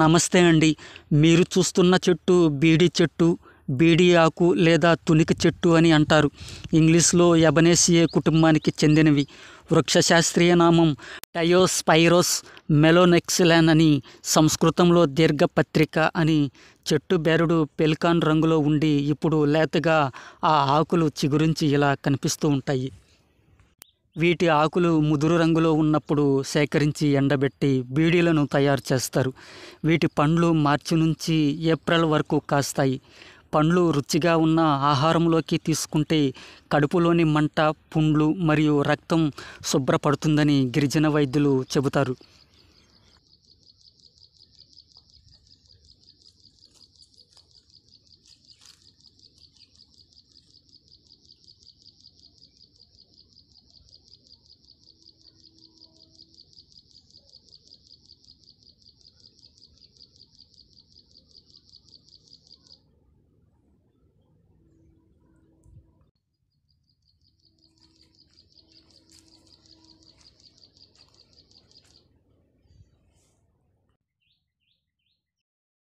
నమస్తే అండి మీరు చూస్తున్న చెట్టు బీడి చెట్టు బీడి ఆకు లేదా తునిక చెట్టు అని అంటారు ఇంగ్లీష్లో ఎబనేసియే కుటుంబానికి చెందినవి వృక్ష శాస్త్రీయ నామం టయోస్పైరోస్ మెలోనెక్సిలాన్ అని సంస్కృతంలో దీర్ఘపత్రిక అని చెట్టు బెరడు పెల్కాన్ రంగులో ఉండి ఇప్పుడు లేతగా ఆ ఆకులు చిగురించి ఇలా కనిపిస్తూ ఉంటాయి వీటి ఆకులు ముదురు రంగులో ఉన్నప్పుడు సేకరించి ఎండబెట్టి బీడీలను తయారు చేస్తారు వీటి పండ్లు మార్చి నుంచి ఏప్రిల్ వరకు కాస్తాయి పండ్లు రుచిగా ఉన్న ఆహారంలోకి తీసుకుంటే కడుపులోని మంట పుండ్లు మరియు రక్తం శుభ్రపడుతుందని గిరిజన వైద్యులు చెబుతారు